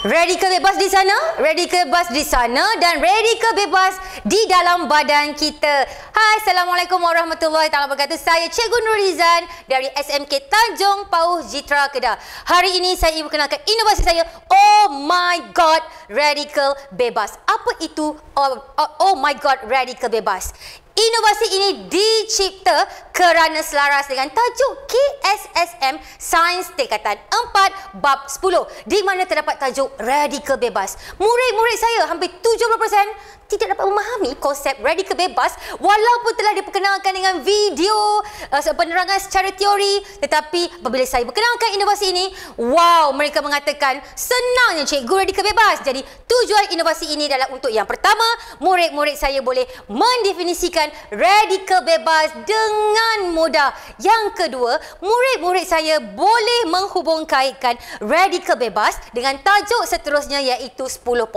Ready ke bebas di sana? Ready ke bebas di sana dan ready ke bebas di dalam badan kita. Hai, Assalamualaikum warahmatullahi taala wabarakatuh. Saya Cikgu Nurizan dari SMK Tanjung Pauh Jitra Kedah. Hari ini saya ingin perkenalkan inovasi saya Oh my god, radical bebas. Apa itu Oh, oh, oh my god, radical bebas? Inovasi ini dicipta kerana selaras dengan tajuk KSSM Sains Tingkatan 4 Bab 10 di mana terdapat tajuk Radikal Bebas. Murid-murid saya hampir 70% tidak dapat memahami konsep radikal bebas walaupun telah diperkenalkan dengan video uh, penerangan secara teori tetapi apabila saya perkenalkan inovasi ini wow mereka mengatakan senangnya cikgu radikal bebas jadi tujuan inovasi ini adalah untuk yang pertama murid-murid saya boleh mendefinisikan radikal bebas dengan mudah yang kedua murid-murid saya boleh menghubungkaitkan radikal bebas dengan tajuk seterusnya iaitu 10.2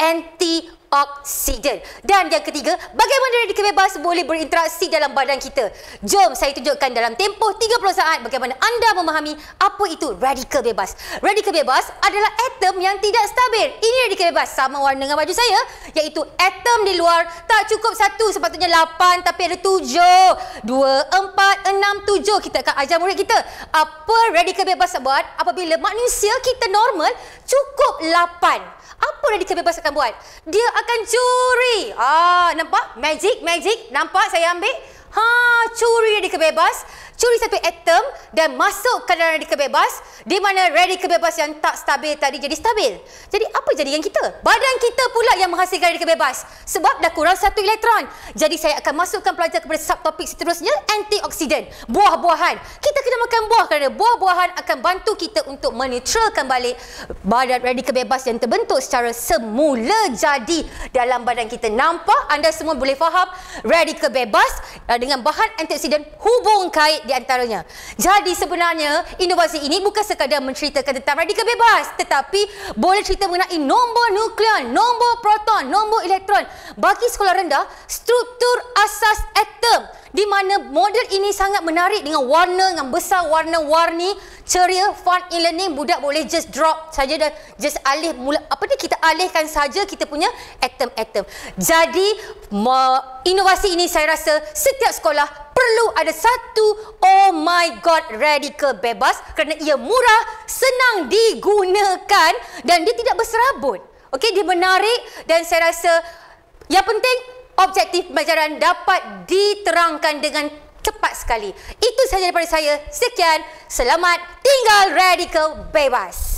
anti oksigen. Dan yang ketiga, bagaimana radikal bebas boleh berinteraksi dalam badan kita? Jom saya tunjukkan dalam tempoh 30 saat bagaimana anda memahami apa itu radikal bebas. Radikal bebas adalah atom yang tidak stabil. Ini radikal bebas sama warna dengan baju saya iaitu atom di luar tak cukup satu sepatutnya lapan tapi ada tujuh. Dua, empat, enam, tujuh. Kita akan ajar murid kita apa radikal bebas buat apabila manusia kita normal cukup lapan. Apa radikal bebas akan buat? Dia akan curi. Ah, nampak? Magic, magic. Nampak saya ambil? Ha, curi dia kebebas curi satu atom dan masuk ke dalam radikal bebas di mana radikal bebas yang tak stabil tadi jadi stabil. Jadi apa jadi yang kita? Badan kita pula yang menghasilkan radikal bebas sebab dah kurang satu elektron. Jadi saya akan masukkan pelajar kepada subtopik seterusnya antioksiden, Buah-buahan. Kita kena makan buah kerana buah-buahan akan bantu kita untuk menetralkan balik badan radikal bebas yang terbentuk secara semula jadi dalam badan kita. Nampak anda semua boleh faham radikal bebas eh, dengan bahan antioksiden hubung kait di antaranya. Jadi sebenarnya inovasi ini bukan sekadar menceritakan tentang radikal bebas tetapi boleh cerita mengenai nombor nukleon, nombor proton, nombor elektron. Bagi sekolah rendah, struktur asas atom di mana model ini sangat menarik dengan warna dengan besar warna-warni ceria fun e-learning budak boleh just drop saja dan just alih mula apa ni kita alihkan saja kita punya atom-atom. Jadi inovasi ini saya rasa setiap sekolah perlu ada satu oh my god radical bebas kerana ia murah, senang digunakan dan dia tidak berserabut. Okey dia menarik dan saya rasa yang penting objektif pembelajaran dapat diterangkan dengan cepat sekali. Itu sahaja daripada saya. Sekian. Selamat single radical babies.